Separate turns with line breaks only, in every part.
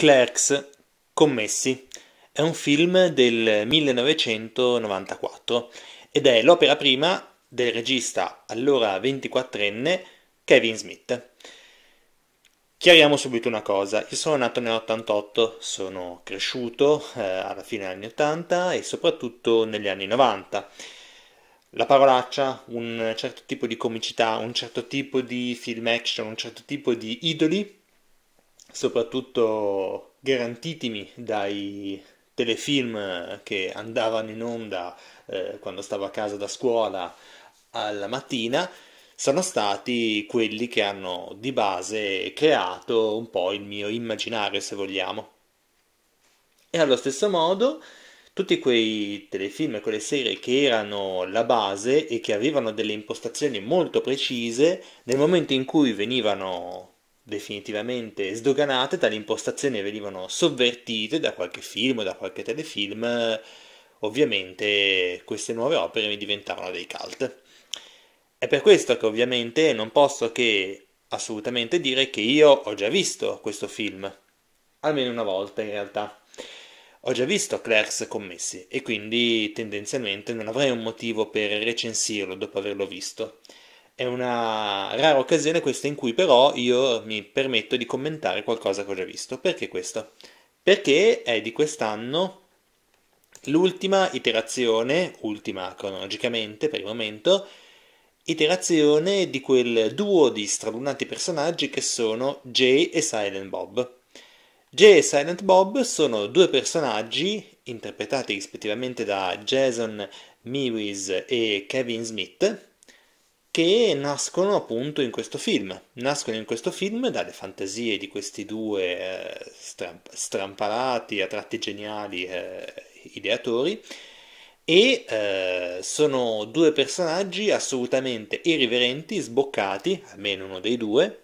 Clerks Commessi è un film del 1994 ed è l'opera prima del regista, allora 24enne, Kevin Smith. Chiariamo subito una cosa, io sono nato nell'88, sono cresciuto eh, alla fine degli anni 80 e soprattutto negli anni 90. La parolaccia, un certo tipo di comicità, un certo tipo di film action, un certo tipo di idoli soprattutto garantitimi dai telefilm che andavano in onda eh, quando stavo a casa da scuola alla mattina sono stati quelli che hanno di base creato un po' il mio immaginario, se vogliamo. E allo stesso modo, tutti quei telefilm e quelle serie che erano la base e che avevano delle impostazioni molto precise, nel momento in cui venivano definitivamente sdoganate, tali impostazioni venivano sovvertite da qualche film o da qualche telefilm, eh, ovviamente queste nuove opere diventavano dei cult. È per questo che ovviamente non posso che assolutamente dire che io ho già visto questo film, almeno una volta in realtà. Ho già visto Clerks commessi e quindi tendenzialmente non avrei un motivo per recensirlo dopo averlo visto è una rara occasione questa in cui però io mi permetto di commentare qualcosa che ho già visto. Perché questo? Perché è di quest'anno l'ultima iterazione, ultima cronologicamente per il momento, iterazione di quel duo di stralunati personaggi che sono Jay e Silent Bob. Jay e Silent Bob sono due personaggi interpretati rispettivamente da Jason Mewis e Kevin Smith, che nascono appunto in questo film, nascono in questo film dalle fantasie di questi due eh, stramp- stramparati, a tratti geniali eh, ideatori e eh, sono due personaggi assolutamente irriverenti, sboccati, almeno uno dei due,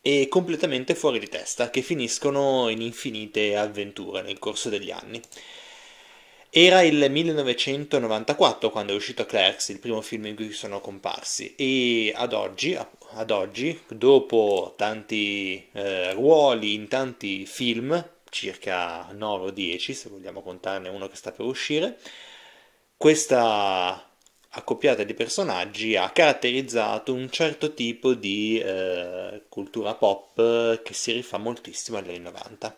e completamente fuori di testa, che finiscono in infinite avventure nel corso degli anni. Era il 1994 quando è uscito Clerks, il primo film in cui sono comparsi, e ad oggi, ad oggi dopo tanti eh, ruoli in tanti film, circa 9 o 10 se vogliamo contarne uno che sta per uscire, questa accoppiata di personaggi ha caratterizzato un certo tipo di eh, cultura pop che si rifà moltissimo agli anni 90.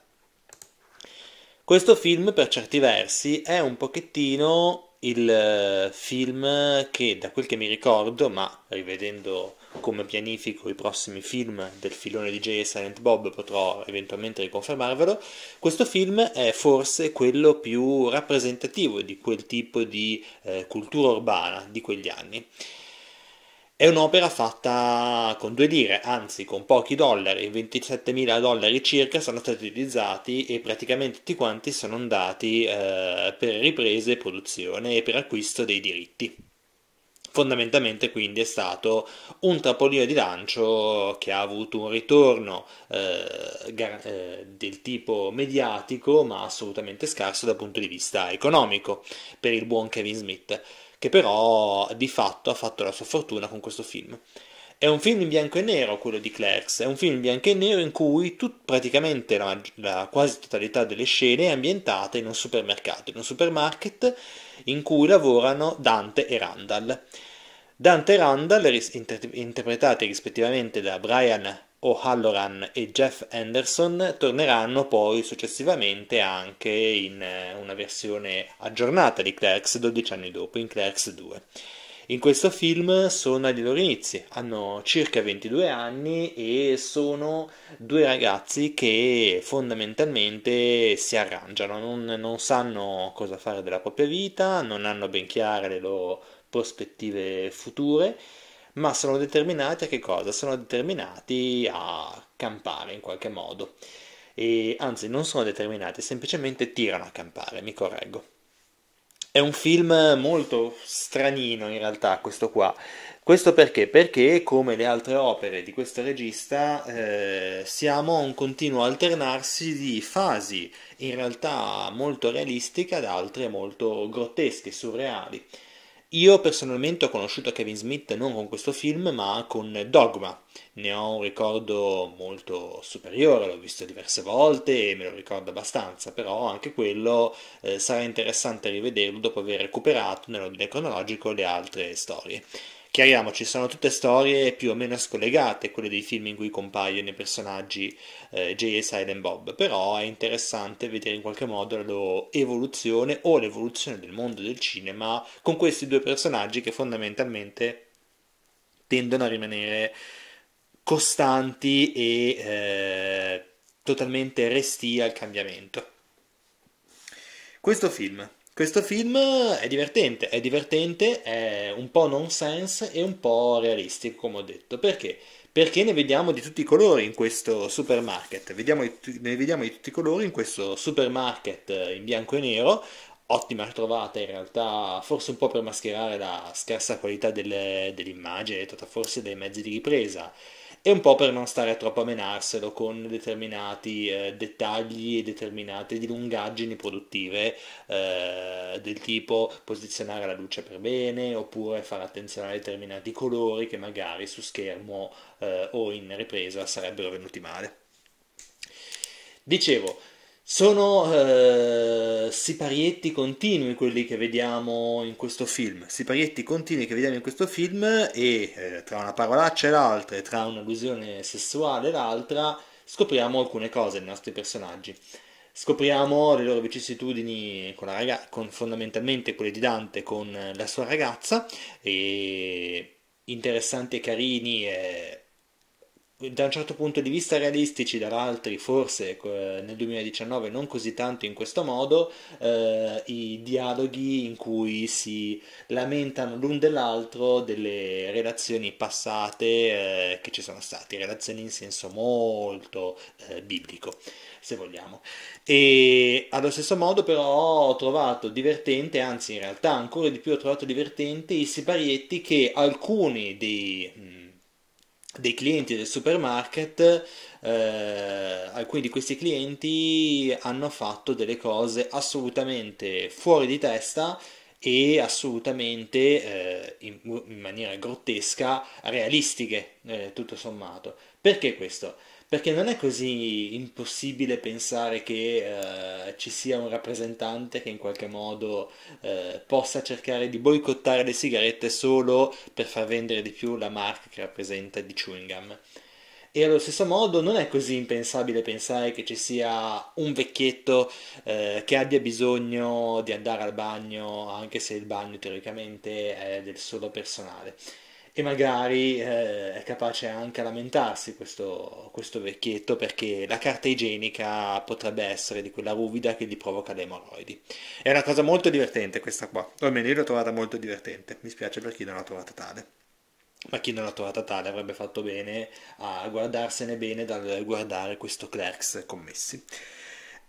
Questo film, per certi versi, è un pochettino il eh, film che, da quel che mi ricordo, ma rivedendo come pianifico i prossimi film del filone di Jay e Silent Bob potrò eventualmente riconfermarvelo, questo film è forse quello più rappresentativo di quel tipo di eh, cultura urbana di quegli anni. È un'opera fatta con due lire, anzi con pochi dollari, 27.000 dollari circa sono stati utilizzati e praticamente tutti quanti sono andati eh, per riprese, produzione e per acquisto dei diritti. Fondamentalmente quindi è stato un trampolino di lancio che ha avuto un ritorno eh, gar- eh, del tipo mediatico ma assolutamente scarso dal punto di vista economico per il buon Kevin Smith che però di fatto ha fatto la sua fortuna con questo film. È un film in bianco e nero quello di Clerks, è un film in bianco e nero in cui tut, praticamente la, la, quasi totalità delle scene è ambientata in un supermercato, in un supermarket in cui lavorano Dante e Randall. Dante e Randall, interpretati rispettivamente da Brian O'Halloran e Jeff Anderson torneranno poi successivamente anche in eh, una versione aggiornata di Clerks 12 anni dopo, in Clerks 2. In questo film sono agli loro inizi, hanno circa 22 anni e sono due ragazzi che fondamentalmente si arrangiano, non, non sanno cosa fare della propria vita, non hanno ben chiare le loro prospettive future ma sono determinati a che cosa? Sono determinati a campare in qualche modo. E, anzi, non sono determinati, semplicemente tirano a campare, mi correggo. È un film molto stranino in realtà questo qua. Questo perché? Perché come le altre opere di questo regista eh, siamo a un continuo alternarsi di fasi in realtà molto realistiche ad altre molto grottesche, surreali. Io personalmente ho conosciuto Kevin Smith non con questo film, ma con Dogma. Ne ho un ricordo molto superiore, l'ho visto diverse volte e me lo ricordo abbastanza, però anche quello eh, sarà interessante rivederlo dopo aver recuperato nell'ordine cronologico le altre storie. Chiariamoci, sono tutte storie più o meno scollegate, quelle dei film in cui compaiono i personaggi eh, Jay e Silent Bob, però è interessante vedere in qualche modo la loro evoluzione o l'evoluzione del mondo del cinema con questi due personaggi che fondamentalmente tendono a rimanere costanti e eh, totalmente resti al cambiamento. Questo film questo film è divertente, è divertente, è un po' nonsense e un po' realistico, come ho detto. Perché? Perché ne vediamo di tutti i colori in questo supermarket. Vediamo, ne vediamo di tutti i colori in questo supermarket in bianco e nero. Ottima trovata in realtà, forse un po' per mascherare la scarsa qualità delle, dell'immagine, forse dei mezzi di ripresa e un po' per non stare troppo a menarselo con determinati eh, dettagli e determinate dilungaggini produttive eh, del tipo posizionare la luce per bene oppure fare attenzione a determinati colori che magari su schermo eh, o in ripresa sarebbero venuti male. Dicevo, sono eh, siparietti continui quelli che vediamo in questo film, siparietti continui che vediamo in questo film e eh, tra una parolaccia e l'altra, e tra un'allusione sessuale e l'altra, scopriamo alcune cose dei nostri personaggi. Scopriamo le loro vicissitudini con, raga- con fondamentalmente quelle di Dante con la sua ragazza e interessanti e carini e da un certo punto di vista realistici, dall'altri forse eh, nel 2019 non così tanto in questo modo, eh, i dialoghi in cui si lamentano l'un dell'altro delle relazioni passate eh, che ci sono state, relazioni in senso molto eh, biblico, se vogliamo. E allo stesso modo però ho trovato divertente, anzi in realtà ancora di più ho trovato divertente i siparietti che alcuni dei mm, dei clienti del supermarket, eh, alcuni di questi clienti hanno fatto delle cose assolutamente fuori di testa e assolutamente eh, in, in, maniera grottesca realistiche, eh, tutto sommato. Perché questo? perché non è così impossibile pensare che eh, ci sia un rappresentante che in qualche modo eh, possa cercare di boicottare le sigarette solo per far vendere di più la marca che rappresenta di chewing gum. E allo stesso modo non è così impensabile pensare che ci sia un vecchietto eh, che abbia bisogno di andare al bagno, anche se il bagno teoricamente è del solo personale e magari eh, è capace anche a lamentarsi questo, questo, vecchietto perché la carta igienica potrebbe essere di quella ruvida che gli provoca le emorroidi. È una cosa molto divertente questa qua, o almeno io l'ho trovata molto divertente, mi spiace per chi non l'ha trovata tale. Ma chi non l'ha trovata tale avrebbe fatto bene a guardarsene bene dal guardare questo Clerks commessi.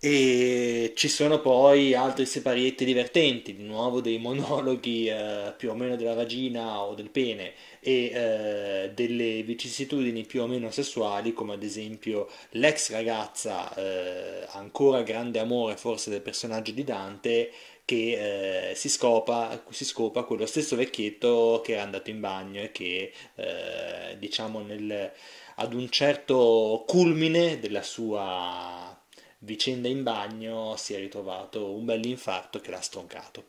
E ci sono poi altri separietti divertenti, di nuovo dei monologhi eh, più o meno della vagina o del pene e eh, delle vicissitudini più o meno sessuali, come ad esempio l'ex ragazza, eh, ancora grande amore forse del personaggio di Dante, che eh, si, scopa, si scopa quello stesso vecchietto che era andato in bagno e che eh, diciamo nel, ad un certo culmine della sua vicenda in bagno si è ritrovato un bell'infarto che l'ha stroncato.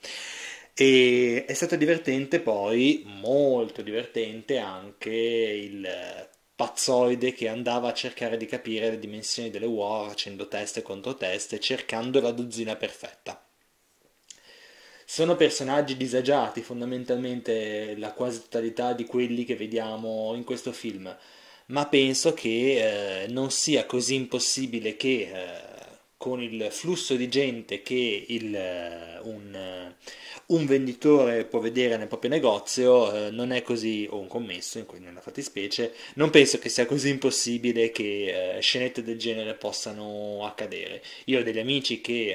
E è stato divertente poi, molto divertente anche il pazzoide che andava a cercare di capire le dimensioni delle war facendo test e controtest cercando la dozzina perfetta. Sono personaggi disagiati fondamentalmente la quasi totalità di quelli che vediamo in questo film, ma penso che eh, non sia così impossibile che eh, con il flusso di gente che il, eh, un, eh, un, venditore può vedere nel proprio negozio eh, non è così, o un commesso in cui nella fattispecie, non penso che sia così impossibile che scenette del genere possano accadere. Io ho degli amici che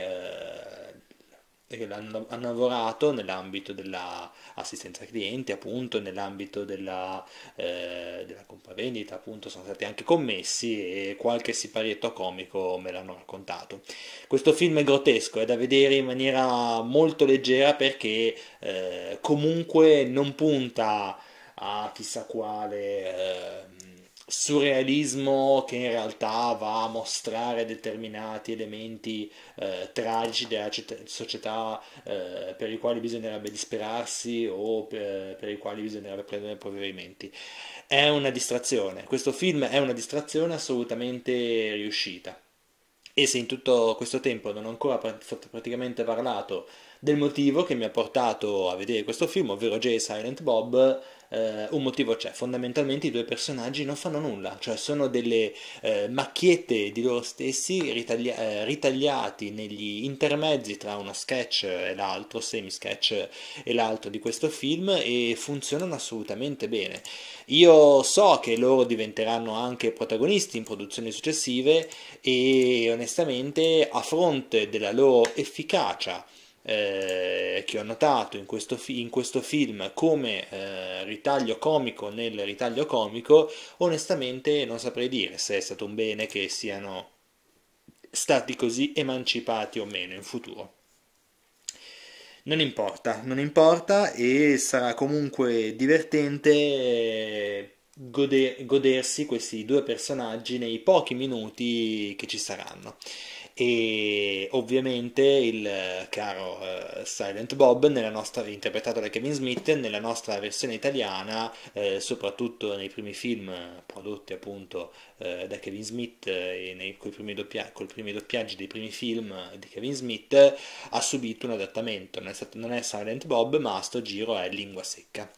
che hanno, hanno lavorato nell'ambito dell'assistenza clienti, appunto, nell'ambito della, eh, della compravendita, appunto, sono stati anche commessi e qualche siparietto comico me l'hanno raccontato. Questo film è grottesco, è da vedere in maniera molto leggera perché eh, comunque non punta a chissà quale... Eh, surrealismo che in realtà va a mostrare determinati elementi eh, tragici della società eh, per i quali bisognerebbe disperarsi o per, eh, per i quali bisognerebbe prendere provvedimenti. È una distrazione, questo film è una distrazione assolutamente riuscita. E se in tutto questo tempo non ho ancora praticamente parlato del motivo che mi ha portato a vedere questo film, ovvero Jay Silent Bob, eh, un motivo c'è, fondamentalmente i due personaggi non fanno nulla, cioè sono delle eh, macchiette di loro stessi ritaglia- eh, ritagliati negli intermezzi tra uno sketch e l'altro, semi-sketch e l'altro di questo film e funzionano assolutamente bene. Io so che loro diventeranno anche protagonisti in produzioni successive e onestamente a fronte della loro efficacia eh, che ho notato in questo, fi- in questo film come eh, ritaglio comico nel ritaglio comico, onestamente non saprei dire se è stato un bene che siano stati così emancipati o meno in futuro. Non importa, non importa e sarà comunque divertente eh, goder- godersi questi due personaggi nei pochi minuti che ci saranno e ovviamente il eh, caro uh, Silent Bob nella nostra, interpretato da Kevin Smith nella nostra versione italiana eh, soprattutto nei primi film eh, prodotti appunto eh, da Kevin Smith e nei, coi primi, doppia, coi primi doppiaggi dei primi film di Kevin Smith ha subito un adattamento non è, stato, non è Silent Bob ma a sto giro è Lingua Secca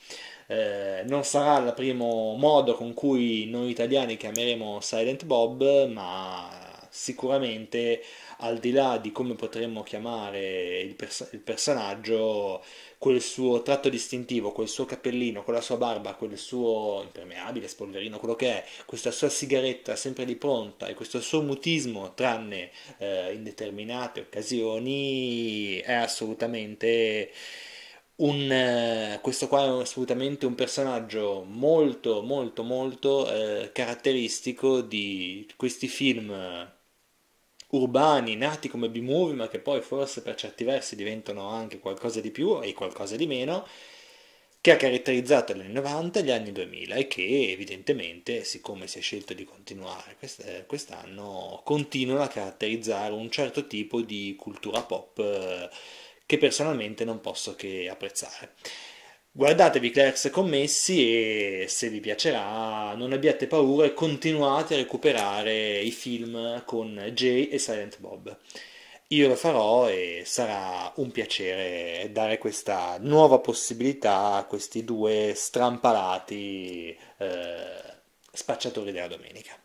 eh, non sarà il primo modo con cui noi italiani chiameremo Silent Bob ma sicuramente al di là di come potremmo chiamare il, pers- il personaggio, quel suo tratto distintivo, quel suo cappellino, quella sua barba, quel suo impermeabile, spolverino, quello che è, questa sua sigaretta sempre lì pronta e questo suo mutismo, tranne eh, in determinate occasioni, è assolutamente... Un, eh, questo qua è assolutamente un personaggio molto molto molto eh, caratteristico di questi film urbani nati come B-movie ma che poi forse per certi versi diventano anche qualcosa di più e qualcosa di meno, che ha caratterizzato gli anni 90 e gli anni 2000 e che evidentemente, siccome si è scelto di continuare eh, quest'anno, continuano a caratterizzare un certo tipo di cultura pop eh, che personalmente non posso che apprezzare. Guardatevi Clerks commessi e se vi piacerà non abbiate paura e continuate a recuperare i film con Jay e Silent Bob. Io lo farò e sarà un piacere dare questa nuova possibilità a questi due strampalati eh, spacciatori della domenica.